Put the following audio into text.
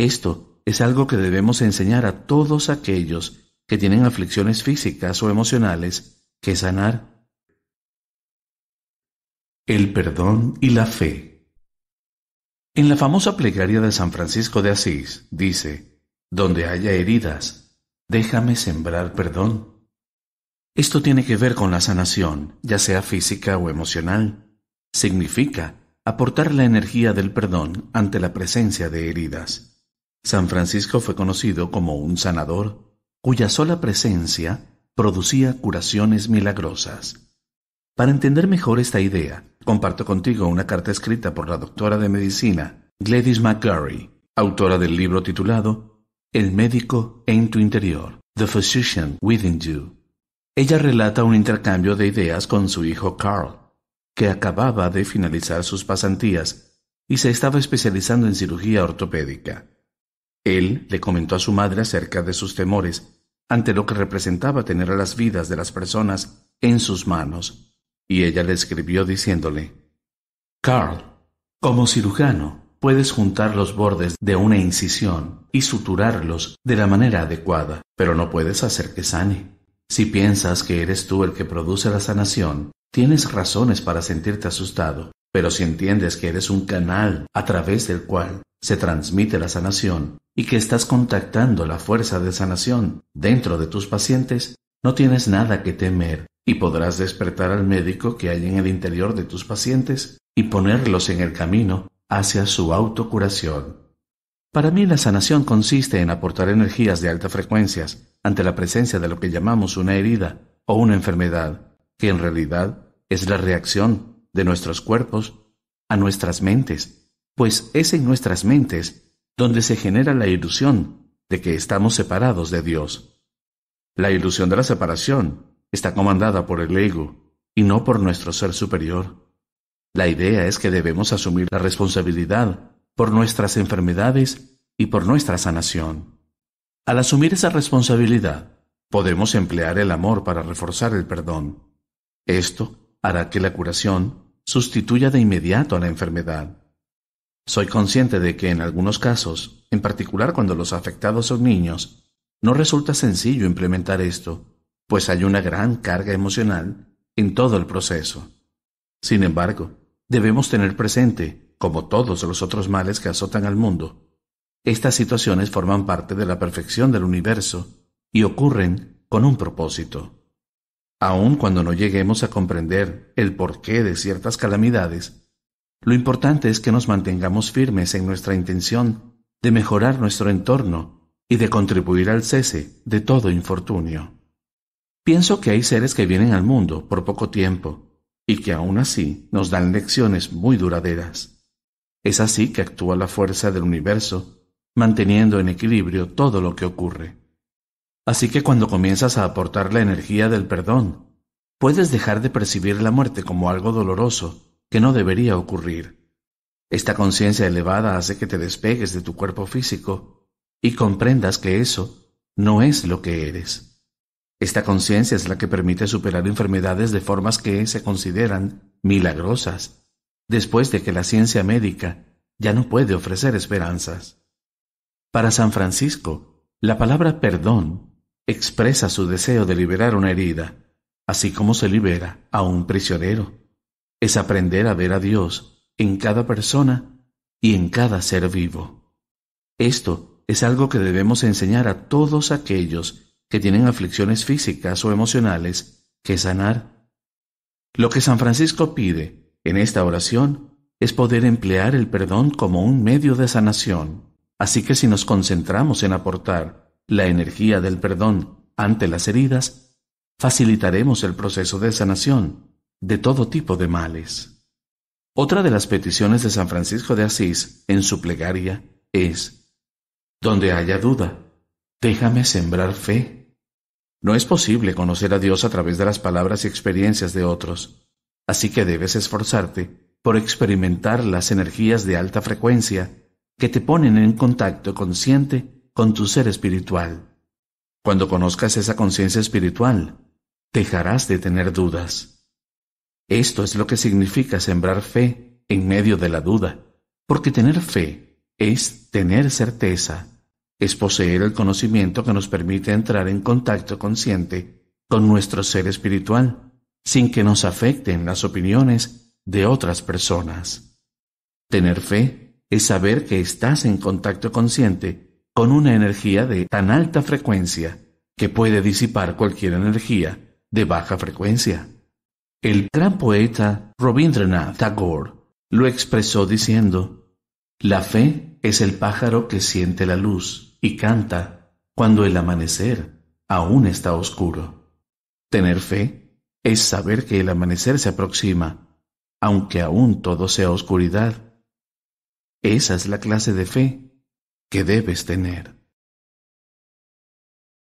Esto es algo que debemos enseñar a todos aquellos que tienen aflicciones físicas o emocionales que sanar. El perdón y la fe. En la famosa plegaria de San Francisco de Asís dice, donde haya heridas, déjame sembrar perdón. Esto tiene que ver con la sanación, ya sea física o emocional. Significa aportar la energía del perdón ante la presencia de heridas. San Francisco fue conocido como un sanador cuya sola presencia producía curaciones milagrosas. Para entender mejor esta idea, comparto contigo una carta escrita por la doctora de medicina Gladys McGarry, autora del libro titulado El médico en tu interior, The Physician Within You. Ella relata un intercambio de ideas con su hijo Carl, que acababa de finalizar sus pasantías y se estaba especializando en cirugía ortopédica. Él le comentó a su madre acerca de sus temores ante lo que representaba tener a las vidas de las personas en sus manos, y ella le escribió diciéndole, Carl, como cirujano, puedes juntar los bordes de una incisión y suturarlos de la manera adecuada, pero no puedes hacer que sane. Si piensas que eres tú el que produce la sanación, tienes razones para sentirte asustado, pero si entiendes que eres un canal a través del cual se transmite la sanación, y que estás contactando la fuerza de sanación dentro de tus pacientes, no tienes nada que temer y podrás despertar al médico que hay en el interior de tus pacientes y ponerlos en el camino hacia su autocuración. Para mí la sanación consiste en aportar energías de alta frecuencias ante la presencia de lo que llamamos una herida o una enfermedad, que en realidad es la reacción de nuestros cuerpos a nuestras mentes, pues es en nuestras mentes donde se genera la ilusión de que estamos separados de Dios. La ilusión de la separación está comandada por el ego y no por nuestro ser superior. La idea es que debemos asumir la responsabilidad por nuestras enfermedades y por nuestra sanación. Al asumir esa responsabilidad, podemos emplear el amor para reforzar el perdón. Esto hará que la curación sustituya de inmediato a la enfermedad. Soy consciente de que en algunos casos, en particular cuando los afectados son niños, no resulta sencillo implementar esto, pues hay una gran carga emocional en todo el proceso. Sin embargo, debemos tener presente, como todos los otros males que azotan al mundo, estas situaciones forman parte de la perfección del universo y ocurren con un propósito. Aun cuando no lleguemos a comprender el porqué de ciertas calamidades, lo importante es que nos mantengamos firmes en nuestra intención de mejorar nuestro entorno y de contribuir al cese de todo infortunio. Pienso que hay seres que vienen al mundo por poco tiempo y que aún así nos dan lecciones muy duraderas. Es así que actúa la fuerza del universo, manteniendo en equilibrio todo lo que ocurre. Así que cuando comienzas a aportar la energía del perdón, puedes dejar de percibir la muerte como algo doloroso que no debería ocurrir. Esta conciencia elevada hace que te despegues de tu cuerpo físico y comprendas que eso no es lo que eres. Esta conciencia es la que permite superar enfermedades de formas que se consideran milagrosas, después de que la ciencia médica ya no puede ofrecer esperanzas. Para San Francisco, la palabra perdón expresa su deseo de liberar una herida, así como se libera a un prisionero es aprender a ver a Dios en cada persona y en cada ser vivo. Esto es algo que debemos enseñar a todos aquellos que tienen aflicciones físicas o emocionales que sanar. Lo que San Francisco pide en esta oración es poder emplear el perdón como un medio de sanación. Así que si nos concentramos en aportar la energía del perdón ante las heridas, facilitaremos el proceso de sanación de todo tipo de males. Otra de las peticiones de San Francisco de Asís en su plegaria es, donde haya duda, déjame sembrar fe. No es posible conocer a Dios a través de las palabras y experiencias de otros, así que debes esforzarte por experimentar las energías de alta frecuencia que te ponen en contacto consciente con tu ser espiritual. Cuando conozcas esa conciencia espiritual, dejarás de tener dudas. Esto es lo que significa sembrar fe en medio de la duda, porque tener fe es tener certeza, es poseer el conocimiento que nos permite entrar en contacto consciente con nuestro ser espiritual, sin que nos afecten las opiniones de otras personas. Tener fe es saber que estás en contacto consciente con una energía de tan alta frecuencia que puede disipar cualquier energía de baja frecuencia. El gran poeta Robindranath Tagore lo expresó diciendo, La fe es el pájaro que siente la luz y canta cuando el amanecer aún está oscuro. Tener fe es saber que el amanecer se aproxima, aunque aún todo sea oscuridad. Esa es la clase de fe que debes tener.